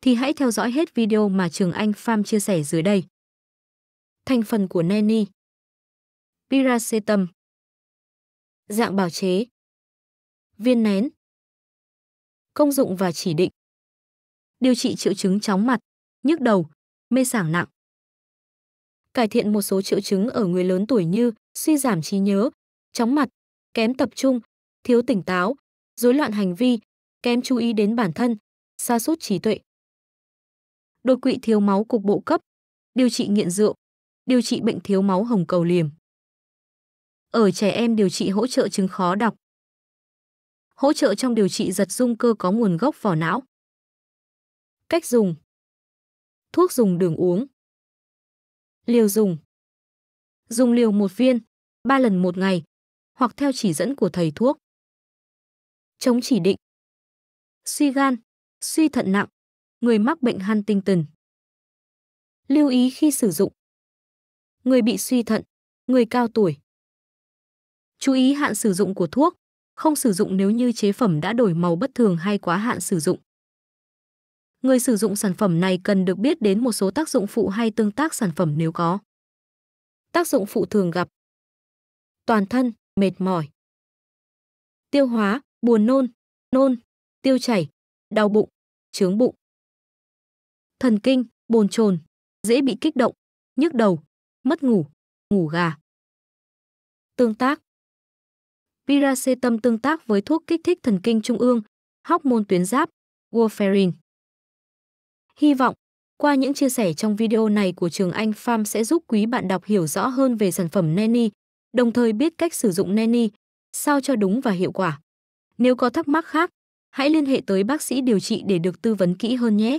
thì hãy theo dõi hết video mà Trường Anh Pham chia sẻ dưới đây. Thành phần của Neni Piracetam Dạng bào chế Viên nén Công dụng và chỉ định Điều trị triệu chứng chóng mặt, nhức đầu, mê sảng nặng Cải thiện một số triệu chứng ở người lớn tuổi như suy giảm trí nhớ, chóng mặt, kém tập trung, thiếu tỉnh táo, rối loạn hành vi, kém chú ý đến bản thân, sa sút trí tuệ đột quỵ thiếu máu cục bộ cấp, điều trị nghiện rượu, điều trị bệnh thiếu máu hồng cầu liềm. Ở trẻ em điều trị hỗ trợ chứng khó đọc. Hỗ trợ trong điều trị giật dung cơ có nguồn gốc vỏ não. Cách dùng. Thuốc dùng đường uống. Liều dùng. Dùng liều một viên, 3 lần một ngày, hoặc theo chỉ dẫn của thầy thuốc. Chống chỉ định. Suy gan, suy thận nặng, người mắc bệnh Huntington. Lưu ý khi sử dụng. Người bị suy thận, người cao tuổi. Chú ý hạn sử dụng của thuốc, không sử dụng nếu như chế phẩm đã đổi màu bất thường hay quá hạn sử dụng. Người sử dụng sản phẩm này cần được biết đến một số tác dụng phụ hay tương tác sản phẩm nếu có. Tác dụng phụ thường gặp. Toàn thân, mệt mỏi. Tiêu hóa, buồn nôn, nôn, tiêu chảy, đau bụng, chướng bụng thần kinh, bồn chồn, dễ bị kích động, nhức đầu, mất ngủ, ngủ gà. Tương tác Piracetam tương tác với thuốc kích thích thần kinh trung ương, hóc môn tuyến giáp, warfarin. Hy vọng, qua những chia sẻ trong video này của trường Anh pham sẽ giúp quý bạn đọc hiểu rõ hơn về sản phẩm Neni, đồng thời biết cách sử dụng Neni, sao cho đúng và hiệu quả. Nếu có thắc mắc khác, hãy liên hệ tới bác sĩ điều trị để được tư vấn kỹ hơn nhé.